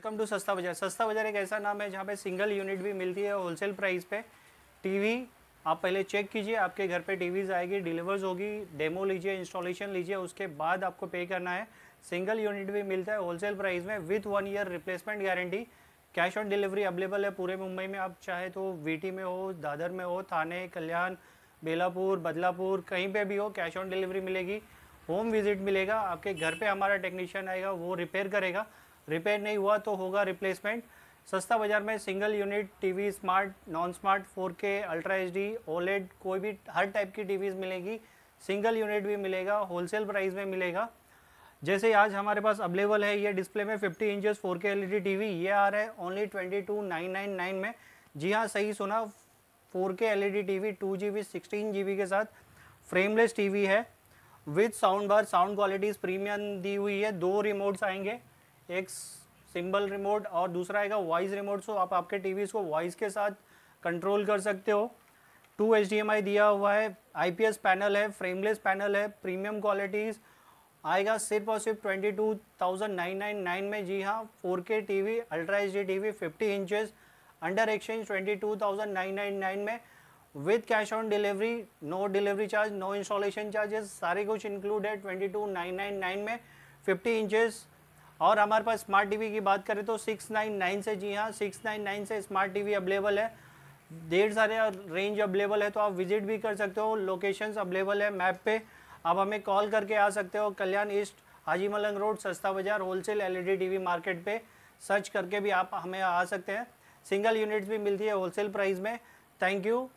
welcome to सस्ता बाजार सस्ता बाजार एक ऐसा नाम है जहाँ पे सिंगल यूनिट भी मिलती है होलसेल प्राइस पे टीवी आप पहले चेक कीजिए आपके घर पे टीवीज़ आएगी डिलीवर्स होगी डेमो लीजिए इंस्टॉलेशन लीजिए उसके बाद आपको पे करना है सिंगल यूनिट भी मिलता है होलसेल प्राइस में with one year replacement guarantee cash on delivery available है पूरे मुंबई में आप चाहे तो वीटी में हो दादर में हो थाने कल्याण बेलापुर बदलापुर कहीं पे भी हो कैश ऑन डिलीवरी मिलेगी होम विजिट मिलेगा आपके घर पे हमारा टेक्नीशियन आएगा वो रिपेयर करेगा रिपेयर नहीं हुआ तो होगा रिप्लेसमेंट सस्ता बाज़ार में single unit TV smart non smart 4K ultra H OLED कोई भी हर टाइप की टीवीज़ मिलेगी सिंगल यूनिट भी मिलेगा होलसेल प्राइस में मिलेगा जैसे आज हमारे पास अवेलेबल है ये डिस्प्ले में 50 इंचेस 4K एलईडी टीवी ये आ रहा है ओनली 22999 में जी हाँ सही सुना 4K LED TV 2GB 16GB के साथ फ्रेमलेस टीवी है with sound bar sound qualities premium दी हुई है दो रिमोट्स आएंगे एक सिंबल रिमोट और दूसरा आएगा वॉइस रिमोट सो आप आपके टी को वॉइस के साथ कंट्रोल कर सकते हो टू एच दिया हुआ है आई पैनल है फ्रेमलेस पैनल है प्रीमियम क्वालिटीज़ आएगा सिर्फ और सिर्फ twenty two thousand nine nine nine में जी हाँ four K T V ultra H D T V fifty inches under exchange twenty two thousand nine nine nine में with cash on delivery no delivery charge no installation charges सारे कुछ include है twenty two nine nine nine में fifty inches और हमारे पास smart TV की बात करें तो 699 से जी हाँ 699 से स्मार्ट टीवी अवेलेबल है ढेर सारे रेंज अवेलेबल है तो आप विजिट भी कर सकते हो लोकेशंस अवेलेबल है मैप पे आप हमें कॉल करके आ सकते हो कल्याण ईस्ट हाजी मलंग रोड सस्ता बाजार होलसेल एलईडी टीवी मार्केट पे सर्च करके भी आप हमें आ सकते हैं सिंगल यूनिट्स भी मिलती है होलसेल प्राइस में थैंक यू